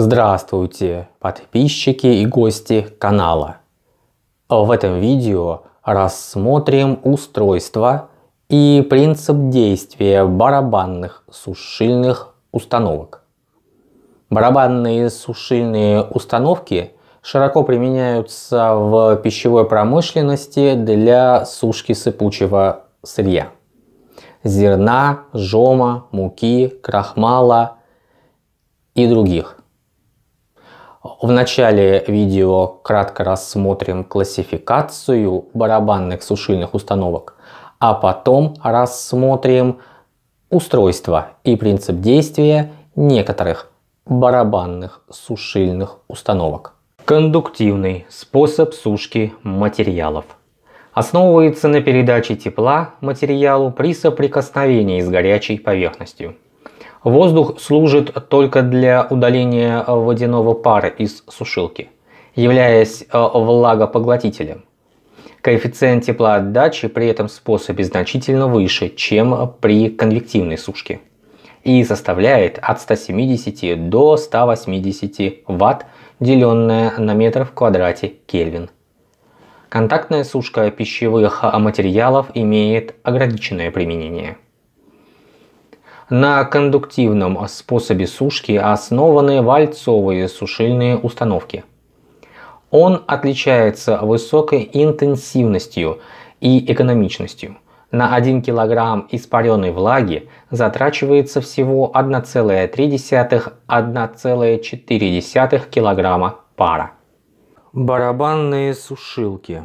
Здравствуйте, подписчики и гости канала. В этом видео рассмотрим устройство и принцип действия барабанных сушильных установок. Барабанные сушильные установки широко применяются в пищевой промышленности для сушки сыпучего сырья. Зерна, жома, муки, крахмала и других. В начале видео кратко рассмотрим классификацию барабанных сушильных установок, а потом рассмотрим устройство и принцип действия некоторых барабанных сушильных установок. Кондуктивный способ сушки материалов. Основывается на передаче тепла материалу при соприкосновении с горячей поверхностью. Воздух служит только для удаления водяного пара из сушилки, являясь э, влагопоглотителем. Коэффициент теплоотдачи при этом способе значительно выше, чем при конвективной сушке и составляет от 170 до 180 Вт, деленное на метр в квадрате Кельвин. Контактная сушка пищевых материалов имеет ограниченное применение на кондуктивном способе сушки основаны вальцовые сушильные установки. Он отличается высокой интенсивностью и экономичностью. На 1 кг испаренной влаги затрачивается всего 1,3-1,4 кг пара. Барабанные сушилки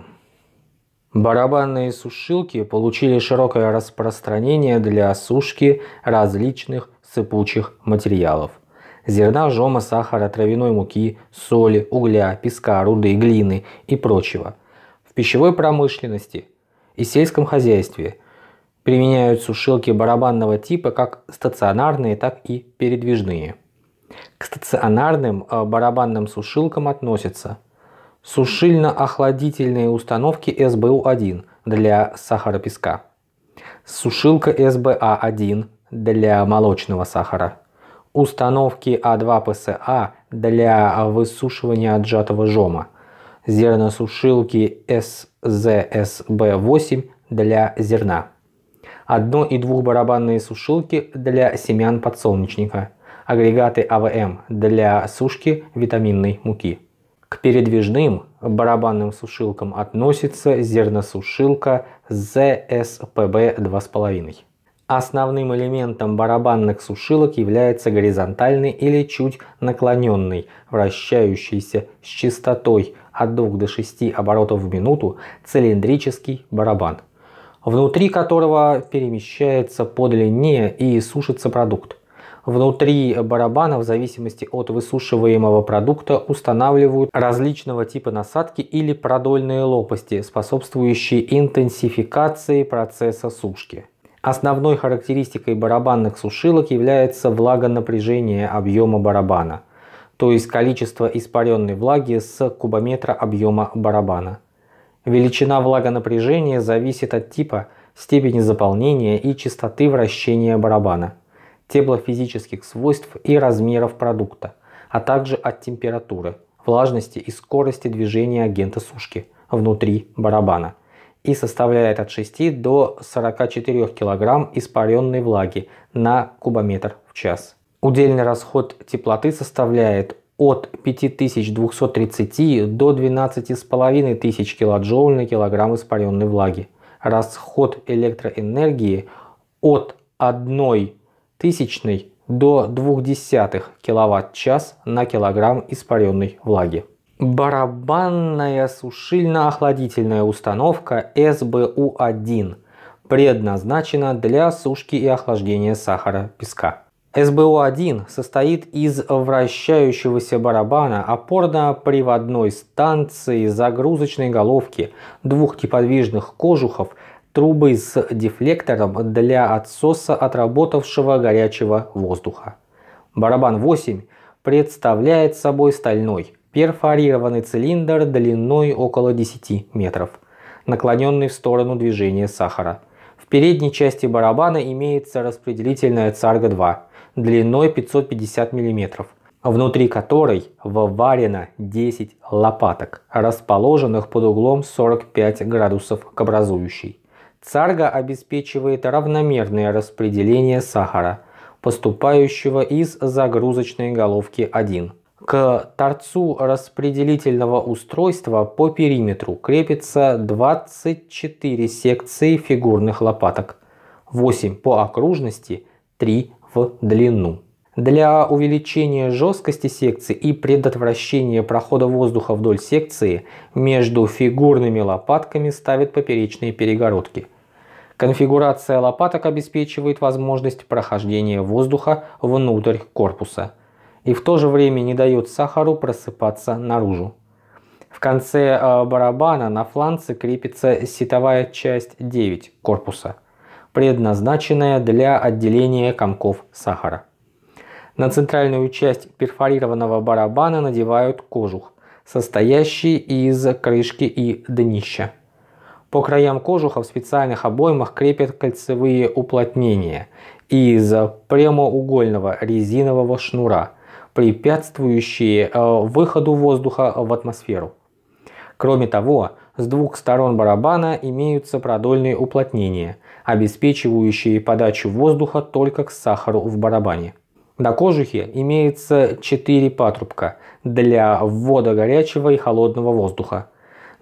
Барабанные сушилки получили широкое распространение для сушки различных сыпучих материалов. Зерна, жома, сахара, травяной муки, соли, угля, песка, руды, глины и прочего. В пищевой промышленности и сельском хозяйстве применяют сушилки барабанного типа как стационарные, так и передвижные. К стационарным э, барабанным сушилкам относятся – Сушильно-охладительные установки СБУ-1 для сахара-песка. Сушилка СБА-1 для молочного сахара. Установки А2ПСА а для высушивания отжатого жома. Зерносушилки СЗСБ-8 для зерна. Одно- и двухбарабанные сушилки для семян подсолнечника. Агрегаты АВМ для сушки витаминной муки. К передвижным барабанным сушилкам относится зерносушилка ZSPB 2,5. Основным элементом барабанных сушилок является горизонтальный или чуть наклоненный, вращающийся с частотой от 2 до 6 оборотов в минуту цилиндрический барабан, внутри которого перемещается по длине и сушится продукт. Внутри барабана в зависимости от высушиваемого продукта устанавливают различного типа насадки или продольные лопасти, способствующие интенсификации процесса сушки. Основной характеристикой барабанных сушилок является влагонапряжение объема барабана, то есть количество испаренной влаги с кубометра объема барабана. Величина влагонапряжения зависит от типа, степени заполнения и частоты вращения барабана теплофизических свойств и размеров продукта, а также от температуры, влажности и скорости движения агента сушки внутри барабана и составляет от 6 до 44 кг испаренной влаги на кубометр в час. Удельный расход теплоты составляет от 5230 до 12500 килоджоуль на килограмм испаренной влаги. Расход электроэнергии от 1 тысячной до 0,2 кВт-час на килограмм испаренной влаги. Барабанная сушильно-охладительная установка СБУ-1 предназначена для сушки и охлаждения сахара песка. СБУ-1 состоит из вращающегося барабана опорно-приводной станции, загрузочной головки, двух неподвижных кожухов трубой с дефлектором для отсоса отработавшего горячего воздуха. Барабан 8 представляет собой стальной, перфорированный цилиндр длиной около 10 метров, наклоненный в сторону движения сахара. В передней части барабана имеется распределительная царга-2 длиной 550 мм, внутри которой вварено 10 лопаток, расположенных под углом 45 градусов к образующей царга обеспечивает равномерное распределение сахара, поступающего из загрузочной головки 1. К торцу распределительного устройства по периметру крепится 24 секции фигурных лопаток, 8 по окружности, 3 в длину. Для увеличения жесткости секции и предотвращения прохода воздуха вдоль секции между фигурными лопатками ставят поперечные перегородки, Конфигурация лопаток обеспечивает возможность прохождения воздуха внутрь корпуса и в то же время не дает сахару просыпаться наружу. В конце э, барабана на фланце крепится сетовая часть 9 корпуса, предназначенная для отделения комков сахара. На центральную часть перфорированного барабана надевают кожух, состоящий из крышки и днища. По краям кожуха в специальных обоймах крепят кольцевые уплотнения из прямоугольного резинового шнура, препятствующие э, выходу воздуха в атмосферу. Кроме того, с двух сторон барабана имеются продольные уплотнения, обеспечивающие подачу воздуха только к сахару в барабане. На кожухе имеется 4 патрубка для ввода горячего и холодного воздуха,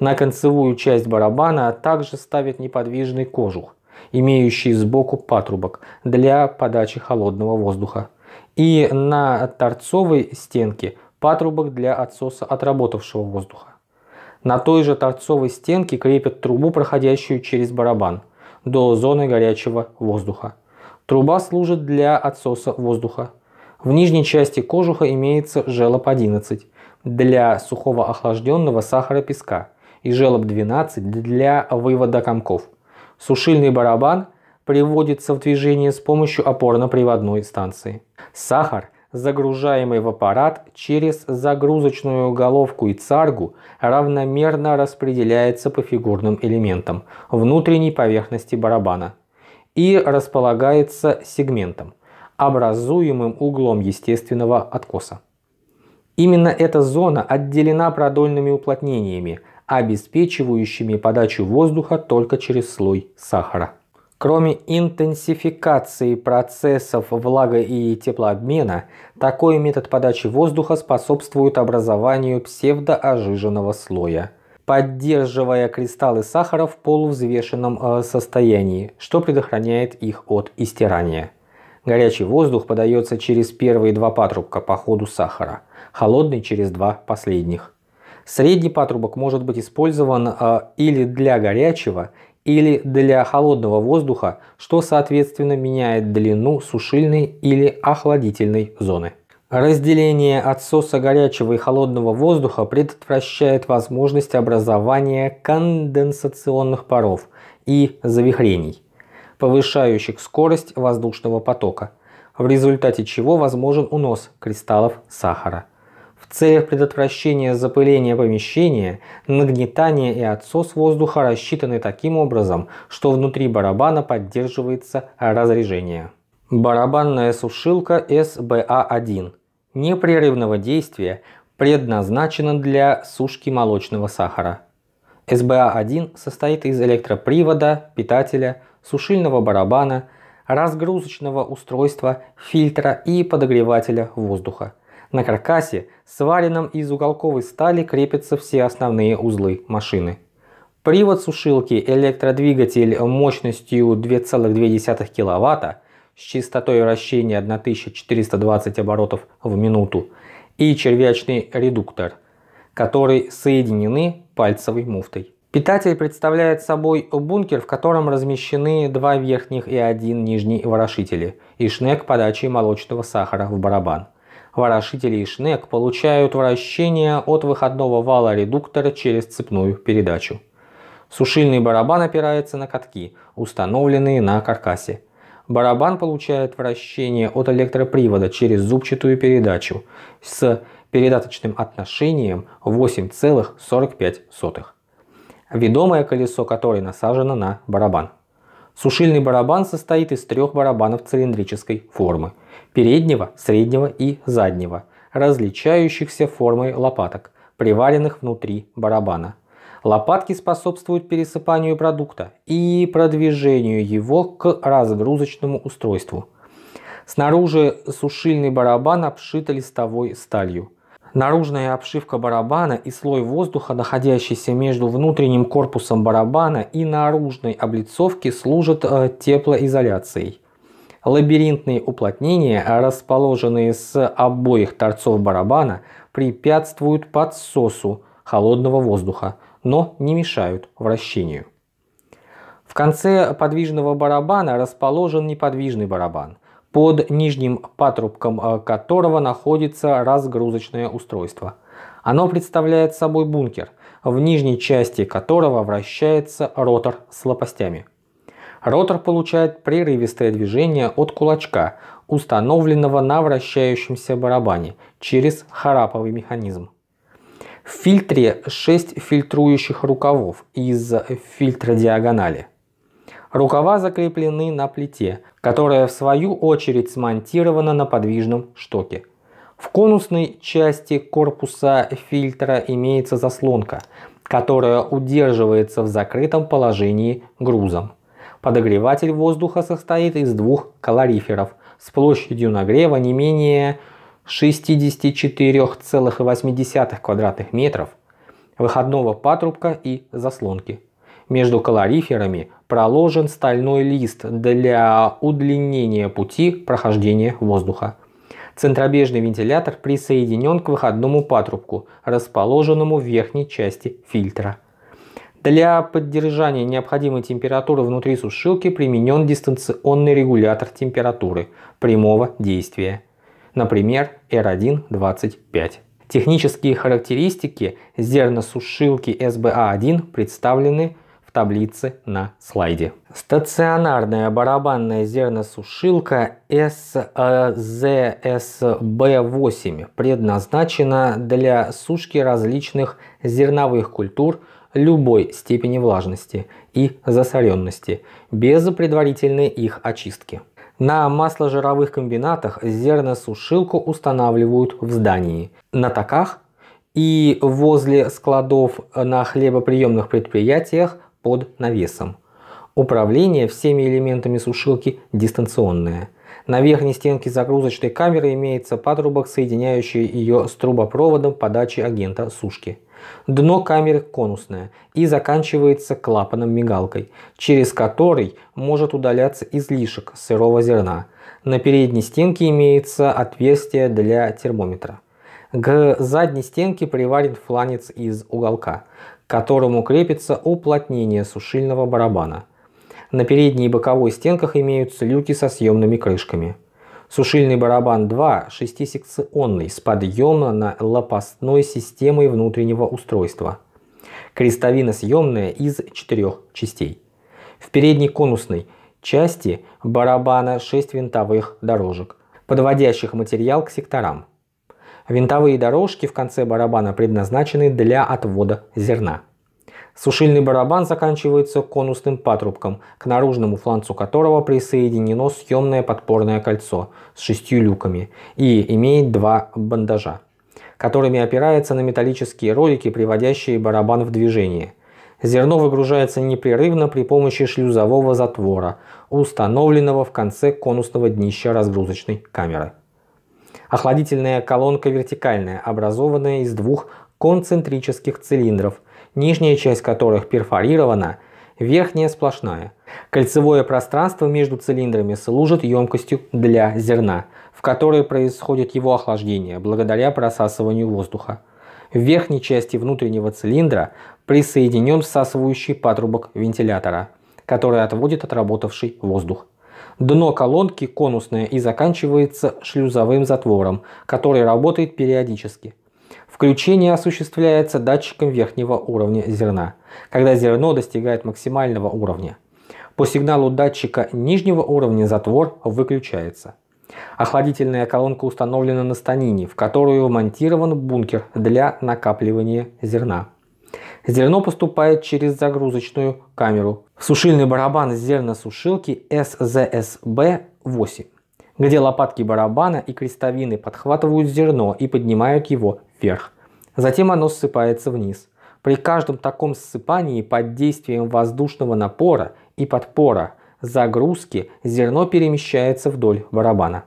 на концевую часть барабана также ставят неподвижный кожух, имеющий сбоку патрубок для подачи холодного воздуха. И на торцовой стенке патрубок для отсоса отработавшего воздуха. На той же торцовой стенке крепят трубу, проходящую через барабан, до зоны горячего воздуха. Труба служит для отсоса воздуха. В нижней части кожуха имеется желоб 11 для сухого охлажденного сахара песка – и желоб 12 для вывода комков. Сушильный барабан приводится в движение с помощью опорно-приводной станции. Сахар, загружаемый в аппарат через загрузочную головку и царгу, равномерно распределяется по фигурным элементам внутренней поверхности барабана и располагается сегментом, образуемым углом естественного откоса. Именно эта зона отделена продольными уплотнениями, обеспечивающими подачу воздуха только через слой сахара. Кроме интенсификации процессов влага и теплообмена, такой метод подачи воздуха способствует образованию псевдоожиженного слоя, поддерживая кристаллы сахара в полувзвешенном э, состоянии, что предохраняет их от истирания. Горячий воздух подается через первые два патрубка по ходу сахара, холодный через два последних. Средний патрубок может быть использован а, или для горячего, или для холодного воздуха, что соответственно меняет длину сушильной или охладительной зоны. Разделение отсоса горячего и холодного воздуха предотвращает возможность образования конденсационных паров и завихрений, повышающих скорость воздушного потока, в результате чего возможен унос кристаллов сахара целях предотвращения запыления помещения нагнетание и отсос воздуха рассчитаны таким образом, что внутри барабана поддерживается разрежение. Барабанная сушилка SBA1 непрерывного действия предназначена для сушки молочного сахара. SBA1 состоит из электропривода, питателя, сушильного барабана, разгрузочного устройства, фильтра и подогревателя воздуха – на каркасе, сваренном из уголковой стали, крепятся все основные узлы машины. Привод сушилки, электродвигатель мощностью 2,2 кВт с частотой вращения 1420 оборотов в минуту и червячный редуктор, который соединены пальцевой муфтой. Питатель представляет собой бункер, в котором размещены два верхних и один нижний ворошители и шнек подачи молочного сахара в барабан. Ворошители и Шнек получают вращение от выходного вала редуктора через цепную передачу. Сушильный барабан опирается на катки, установленные на каркасе. Барабан получает вращение от электропривода через зубчатую передачу с передаточным отношением 8,45. Ведомое колесо которое насажено на барабан. Сушильный барабан состоит из трех барабанов цилиндрической формы – переднего, среднего и заднего, различающихся формой лопаток, приваренных внутри барабана. Лопатки способствуют пересыпанию продукта и продвижению его к разгрузочному устройству. Снаружи сушильный барабан обшит листовой сталью – Наружная обшивка барабана и слой воздуха, находящийся между внутренним корпусом барабана и наружной облицовки, служат э, теплоизоляцией. Лабиринтные уплотнения, расположенные с обоих торцов барабана, препятствуют подсосу холодного воздуха, но не мешают вращению. В конце подвижного барабана расположен неподвижный барабан под нижним патрубком э, которого находится разгрузочное устройство. Оно представляет собой бункер, в нижней части которого вращается ротор с лопастями. Ротор получает прерывистое движение от кулачка, установленного на вращающемся барабане, через хараповый механизм. В фильтре 6 фильтрующих рукавов из фильтра диагонали. Рукава закреплены на плите, которая в свою очередь смонтирована на подвижном штоке. В конусной части корпуса фильтра имеется заслонка, которая удерживается в закрытом положении грузом. Подогреватель воздуха состоит из двух калориферов с площадью нагрева не менее 64,8 квадратных метров, выходного патрубка и заслонки. Между калориферами проложен стальной лист для удлинения пути прохождения воздуха. Центробежный вентилятор присоединен к выходному патрубку, расположенному в верхней части фильтра. Для поддержания необходимой температуры внутри сушилки применен дистанционный регулятор температуры прямого действия, например R125. Технические характеристики зерносушилки SBA-1 представлены в таблице на слайде. Стационарная барабанная зерносушилка SZSB8 предназначена для сушки различных зерновых культур любой степени влажности и засоренности, без предварительной их очистки. На масложировых комбинатах зерносушилку устанавливают в здании, на таках и возле складов на хлебоприемных предприятиях под навесом. Управление всеми элементами сушилки дистанционное. На верхней стенке загрузочной камеры имеется патрубок, соединяющий ее с трубопроводом подачи агента сушки. Дно камеры конусное и заканчивается клапаном-мигалкой, через который может удаляться излишек сырого зерна. На передней стенке имеется отверстие для термометра. К задней стенке приварен фланец из уголка, к которому крепится уплотнение сушильного барабана. На передней и боковой стенках имеются люки со съемными крышками. Сушильный барабан 2 шестисекционный с подъемно на лопастной системой внутреннего устройства. Крестовина съемная из четырех частей. В передней конусной части барабана 6 винтовых дорожек, подводящих материал к секторам. Винтовые дорожки в конце барабана предназначены для отвода зерна. Сушильный барабан заканчивается конусным патрубком, к наружному фланцу которого присоединено съемное подпорное кольцо с шестью люками и имеет два бандажа, которыми опирается на металлические ролики, приводящие барабан в движение. Зерно выгружается непрерывно при помощи шлюзового затвора, установленного в конце конусного днища разгрузочной камеры. Охладительная колонка вертикальная, образованная из двух концентрических цилиндров, нижняя часть которых перфорирована, верхняя сплошная. Кольцевое пространство между цилиндрами служит емкостью для зерна, в которой происходит его охлаждение благодаря просасыванию воздуха. В верхней части внутреннего цилиндра присоединен всасывающий патрубок вентилятора, который отводит отработавший воздух. Дно колонки конусное и заканчивается шлюзовым затвором, который работает периодически. Включение осуществляется датчиком верхнего уровня зерна, когда зерно достигает максимального уровня. По сигналу датчика нижнего уровня затвор выключается. Охладительная колонка установлена на станине, в которую вмонтирован бункер для накапливания зерна. Зерно поступает через загрузочную камеру в сушильный барабан зерносушилки szsb 8 где лопатки барабана и крестовины подхватывают зерно и поднимают его вверх. Затем оно ссыпается вниз. При каждом таком ссыпании под действием воздушного напора и подпора загрузки зерно перемещается вдоль барабана.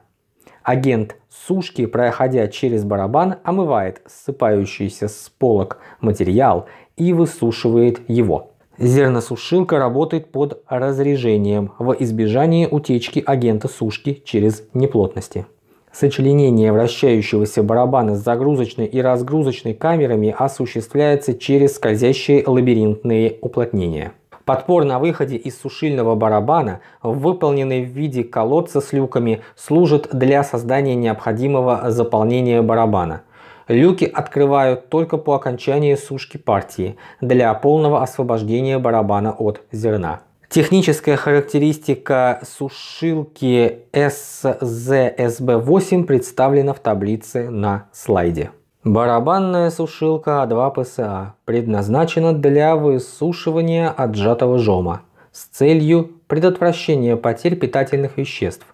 Агент сушки, проходя через барабан, омывает ссыпающийся с полок материал и высушивает его. Зерносушилка работает под разрежением во избежание утечки агента сушки через неплотности. Сочленение вращающегося барабана с загрузочной и разгрузочной камерами осуществляется через скользящие лабиринтные уплотнения. Подпор на выходе из сушильного барабана, выполненный в виде колодца с люками, служит для создания необходимого заполнения барабана. Люки открывают только по окончании сушки партии для полного освобождения барабана от зерна. Техническая характеристика сушилки SZSB8 представлена в таблице на слайде. Барабанная сушилка А2 ПСА предназначена для высушивания отжатого жома с целью предотвращения потерь питательных веществ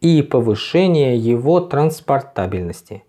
и повышения его транспортабельности.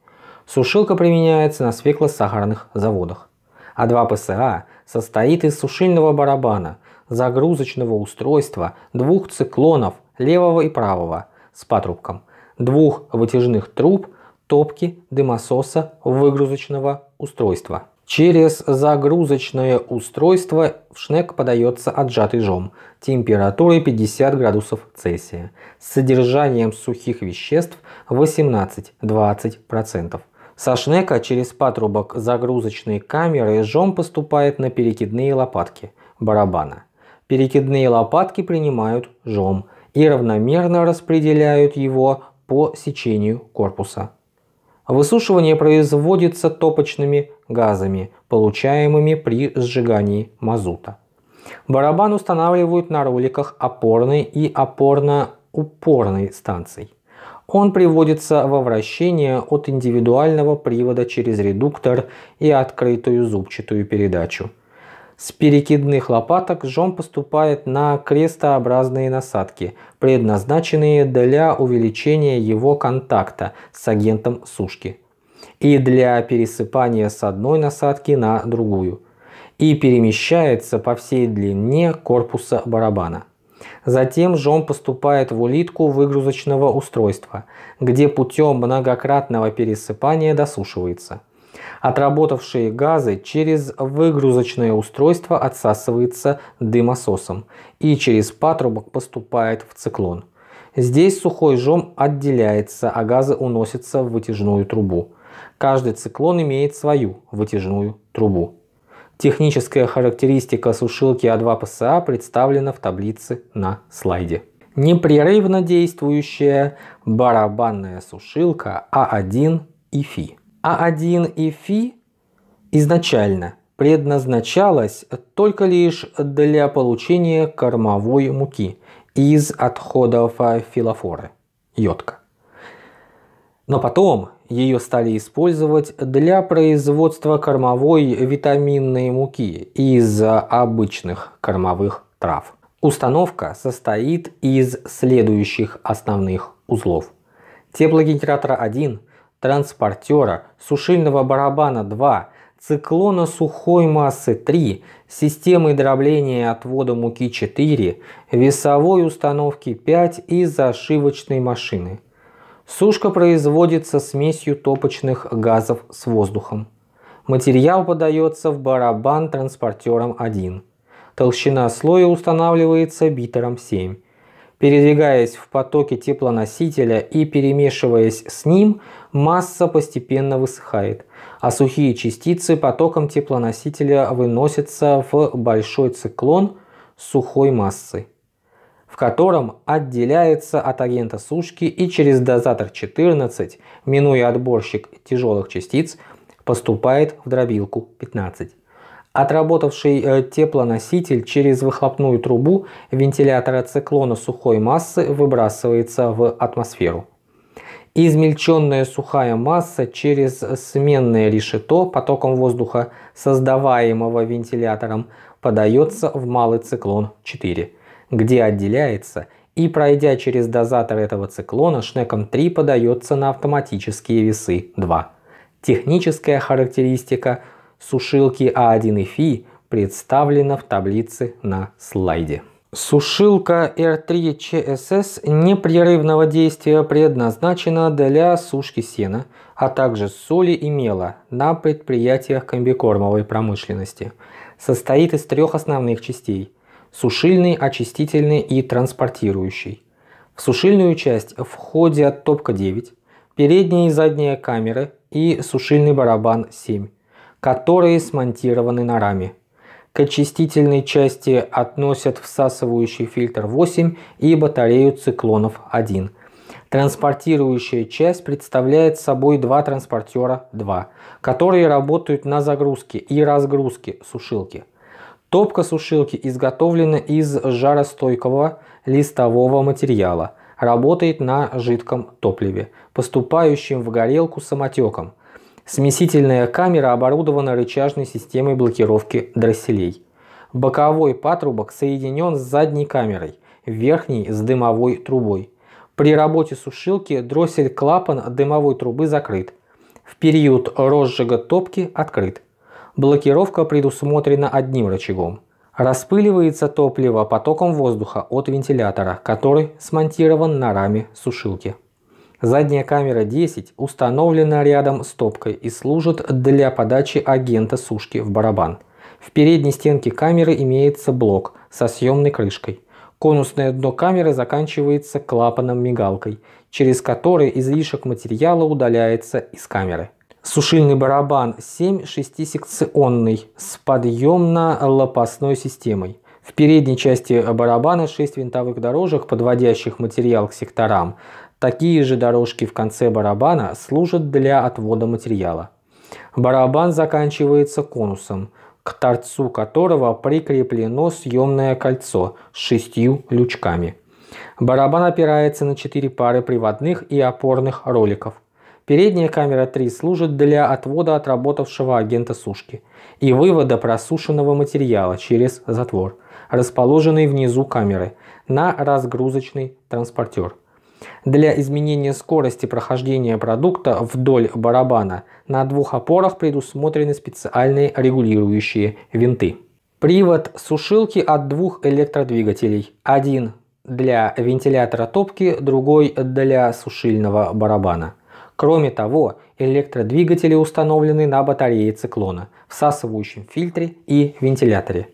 Сушилка применяется на свеклосахарных заводах. А2 ПСА состоит из сушильного барабана, загрузочного устройства, двух циклонов левого и правого с патрубком, двух вытяжных труб – топки дымососа выгрузочного устройства. Через загрузочное устройство в шнек подается отжатый жом температурой 50 градусов Цельсия с содержанием сухих веществ 18-20%. Со шнека через патрубок загрузочной камеры жом поступает на перекидные лопатки барабана. Перекидные лопатки принимают жом и равномерно распределяют его по сечению корпуса а высушивание производится топочными газами, получаемыми при сжигании мазута. Барабан устанавливают на роликах опорной и опорно-упорной станций. Он приводится во вращение от индивидуального привода через редуктор и открытую зубчатую передачу. С перекидных лопаток жом поступает на крестообразные насадки, предназначенные для увеличения его контакта с агентом сушки и для пересыпания с одной насадки на другую и перемещается по всей длине корпуса барабана. Затем жом поступает в улитку выгрузочного устройства, где путем многократного пересыпания досушивается. Отработавшие газы через выгрузочное устройство отсасывается дымососом и через патрубок поступает в циклон. Здесь сухой жом отделяется, а газы уносятся в вытяжную трубу. Каждый циклон имеет свою вытяжную трубу. Техническая характеристика сушилки А2ПСА а представлена в таблице на слайде. Непрерывно действующая барабанная сушилка А1 ИФИ. А1 и Фи изначально предназначалось только лишь для получения кормовой муки из отходов филофоры, йодка. Но потом ее стали использовать для производства кормовой витаминной муки из обычных кормовых трав. Установка состоит из следующих основных узлов. Теплогенератора 1 транспортера, сушильного барабана 2, циклона сухой массы 3, системы дробления и отвода муки 4, весовой установки 5 и зашивочной машины. Сушка производится смесью топочных газов с воздухом. Материал подается в барабан транспортером 1. Толщина слоя устанавливается битером 7. Передвигаясь в потоке теплоносителя и перемешиваясь с ним, масса постепенно высыхает, а сухие частицы потоком теплоносителя выносятся в большой циклон сухой массы, в котором отделяется от агента сушки и через дозатор 14, минуя отборщик тяжелых частиц, поступает в дробилку 15. Отработавший э, теплоноситель через выхлопную трубу вентилятора циклона сухой массы выбрасывается в атмосферу. Измельченная сухая масса через сменное решето потоком воздуха, создаваемого вентилятором, подается в малый циклон 4, где отделяется и, пройдя через дозатор этого циклона, шнеком 3 подается на автоматические весы 2. Техническая характеристика – сушилки А1 и Фи представлена в таблице на слайде. Сушилка R3 CSS непрерывного действия предназначена для сушки сена, а также соли и мела на предприятиях комбикормовой промышленности. Состоит из трех основных частей – сушильный, очистительный и транспортирующий. В сушильную часть входят топка 9, передняя и задняя камеры и сушильный барабан 7 которые смонтированы на раме. К очистительной части относят всасывающий фильтр 8 и батарею циклонов 1. Транспортирующая часть представляет собой два транспортера 2, которые работают на загрузке и разгрузке сушилки. Топка сушилки изготовлена из жаростойкого листового материала, работает на жидком топливе, поступающем в горелку самотеком. Смесительная камера оборудована рычажной системой блокировки дросселей. Боковой патрубок соединен с задней камерой, верхней с дымовой трубой. При работе сушилки дроссель-клапан дымовой трубы закрыт. В период розжига топки открыт. Блокировка предусмотрена одним рычагом. Распыливается топливо потоком воздуха от вентилятора, который смонтирован на раме сушилки. Задняя камера 10 установлена рядом с топкой и служит для подачи агента сушки в барабан. В передней стенке камеры имеется блок со съемной крышкой. Конусное дно камеры заканчивается клапаном-мигалкой, через который излишек материала удаляется из камеры. Сушильный барабан 7 шестисекционный с подъемно-лопастной системой. В передней части барабана 6 винтовых дорожек, подводящих материал к секторам. Такие же дорожки в конце барабана служат для отвода материала. Барабан заканчивается конусом, к торцу которого прикреплено съемное кольцо с шестью лючками. Барабан опирается на четыре пары приводных и опорных роликов. Передняя камера 3 служит для отвода отработавшего агента сушки и вывода просушенного материала через затвор, расположенный внизу камеры, на разгрузочный транспортер. Для изменения скорости прохождения продукта вдоль барабана на двух опорах предусмотрены специальные регулирующие винты. Привод сушилки от двух электродвигателей. Один для вентилятора топки, другой для сушильного барабана. Кроме того, электродвигатели установлены на батарее циклона, всасывающем фильтре и вентиляторе.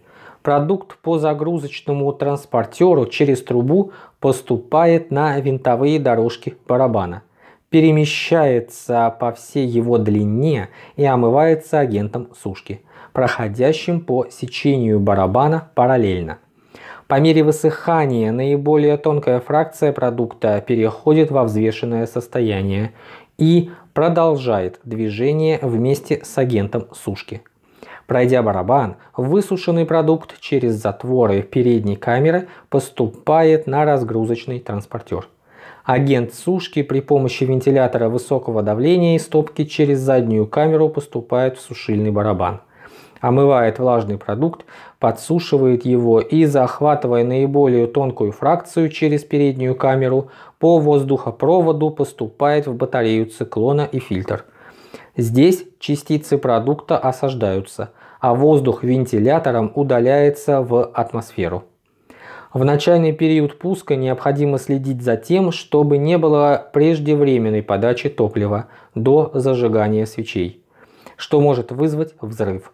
Продукт по загрузочному транспортеру через трубу поступает на винтовые дорожки барабана, перемещается по всей его длине и омывается агентом сушки, проходящим по сечению барабана параллельно. По мере высыхания наиболее тонкая фракция продукта переходит во взвешенное состояние и продолжает движение вместе с агентом сушки – Пройдя барабан, высушенный продукт через затворы передней камеры поступает на разгрузочный транспортер. Агент сушки при помощи вентилятора высокого давления и стопки через заднюю камеру поступает в сушильный барабан. Омывает влажный продукт, подсушивает его и, захватывая наиболее тонкую фракцию через переднюю камеру, по воздухопроводу поступает в батарею циклона и фильтр – Здесь частицы продукта осаждаются, а воздух вентилятором удаляется в атмосферу. В начальный период пуска необходимо следить за тем, чтобы не было преждевременной подачи топлива до зажигания свечей, что может вызвать взрыв.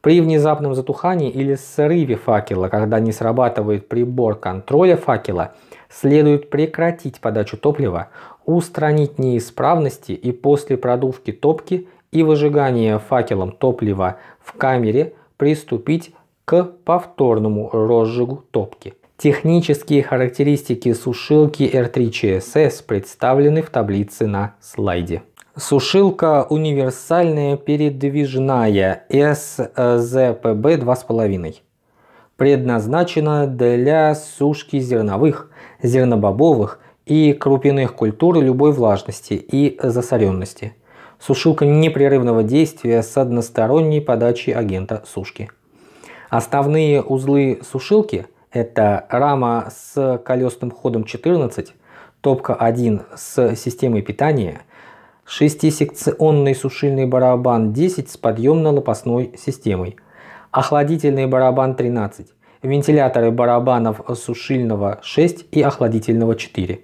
При внезапном затухании или срыве факела, когда не срабатывает прибор контроля факела, следует прекратить подачу топлива, устранить неисправности и после продувки топки и выжигания факелом топлива в камере приступить к повторному розжигу топки. Технические характеристики сушилки R3CSS представлены в таблице на слайде. Сушилка универсальная передвижная SZPB 2,5. Предназначена для сушки зерновых, зернобобовых и крупяных культур любой влажности и засоренности. Сушилка непрерывного действия с односторонней подачей агента сушки. Основные узлы сушилки – это рама с колесным ходом 14, топка 1 с системой питания, шестисекционный сушильный барабан 10 с подъемно-лопастной системой, охладительный барабан 13, вентиляторы барабанов сушильного 6 и охладительного 4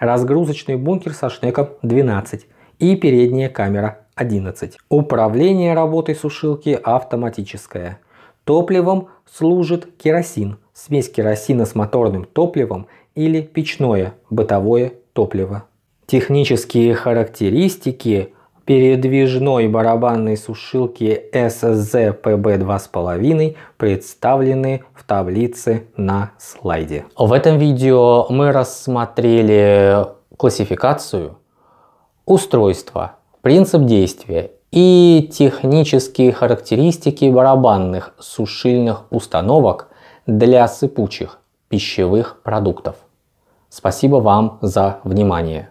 разгрузочный бункер со шнеком 12 и передняя камера 11. Управление работой сушилки автоматическое. Топливом служит керосин, смесь керосина с моторным топливом или печное бытовое топливо. Технические характеристики передвижной барабанной сушилки SZPB 2.5 представлены в таблице на слайде. В этом видео мы рассмотрели классификацию, устройство, принцип действия и технические характеристики барабанных сушильных установок для сыпучих пищевых продуктов. Спасибо вам за внимание.